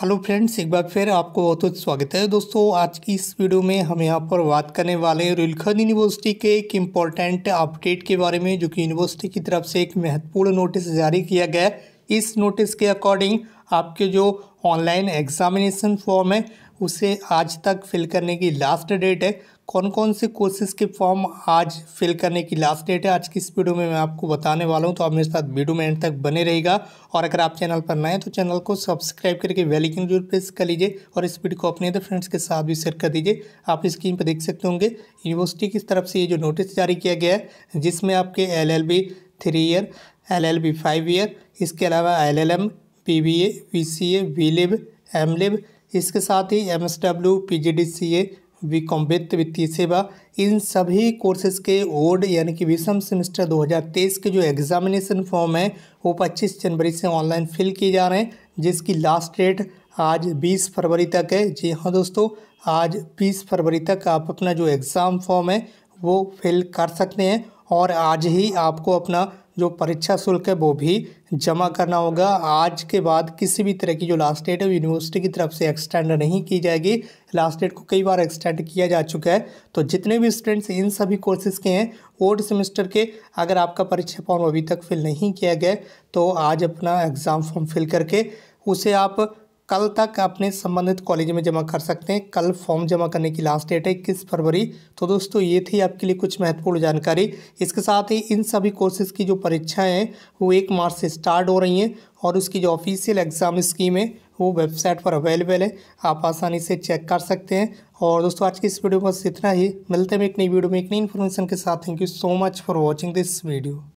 hello friends एक बार फिर आपको बहुत बहुत स्वागत है दोस्तों आज की इस वीडियो में हम यहाँ पर बात करने वाले हैं रुलखंड यूनिवर्सिटी के एक इम्पॉर्टेंट अपडेट के बारे में जो कि यूनिवर्सिटी की तरफ से एक महत्वपूर्ण नोटिस जारी किया गया है इस नोटिस के अकॉर्डिंग आपके जो ऑनलाइन एग्जामिनेशन फॉर्म है उसे आज तक फिल करने की लास्ट डेट है कौन कौन से कोर्सेज के फॉर्म आज फिल करने की लास्ट डेट है आज की इस वीडियो में मैं आपको बताने वाला हूं तो आप मेरे साथ वीडियो में एंड तक बने रहेगा और अगर आप चैनल पर नए हैं तो चैनल को सब्सक्राइब करके वेलिकन जरूर प्रेस कर लीजिए और इस वीडियो को अपने फ्रेंड्स के साथ भी शेयर कर दीजिए आप स्क्रीन पर देख सकते होंगे यूनिवर्सिटी की तरफ से ये जो नोटिस जारी किया गया है जिसमें आपके L L B three year L L B five year इसके अलावा L L M P B A V C A V lib M lib इसके साथ ही M S W P G D C A V com वित्त वित्तीय सेवा इन सभी courses के ओर्ड यानी कि विषम सेमेस्टर 2023 के जो एग्जामिनेशन फॉर्म है वो 25 जनवरी से ऑनलाइन फिल किए जा रहे हैं जिसकी लास्ट डेट आज 20 फरवरी तक है जी हाँ दोस्तों आज 20 फरवरी तक आप अपना जो एग्ज़ाम फॉर्म है वो फिल कर सकते हैं और आज ही आपको अपना जो परीक्षा शुल्क है वो भी जमा करना होगा आज के बाद किसी भी तरह की जो लास्ट डेट है यूनिवर्सिटी की तरफ से एक्सटेंड नहीं की जाएगी लास्ट डेट को कई बार एक्सटेंड किया जा चुका है तो जितने भी स्टूडेंट्स इन सभी कोर्सेज़ के हैं ओल्ड सेमेस्टर के अगर आपका परीक्षा फॉर्म अभी तक फिल नहीं किया गया तो आज अपना एग्ज़ाम फॉर्म फिल करके उसे आप कल तक अपने संबंधित कॉलेज में जमा कर सकते हैं कल फॉर्म जमा करने की लास्ट डेट है इक्कीस फरवरी तो दोस्तों ये थी आपके लिए कुछ महत्वपूर्ण जानकारी इसके साथ ही इन सभी कोर्सेज़ की जो परीक्षाएँ हैं वो एक मार्च से स्टार्ट हो रही हैं और उसकी जो ऑफिशियल एग्ज़ाम स्कीम है वो वेबसाइट पर अवेलेबल है आप आसानी से चेक कर सकते हैं और दोस्तों आज की इस वीडियो में बस इतना ही मिलते हैं एक नई वीडियो में एक नई इन्फॉर्मेशन के साथ thank you so much for watching this video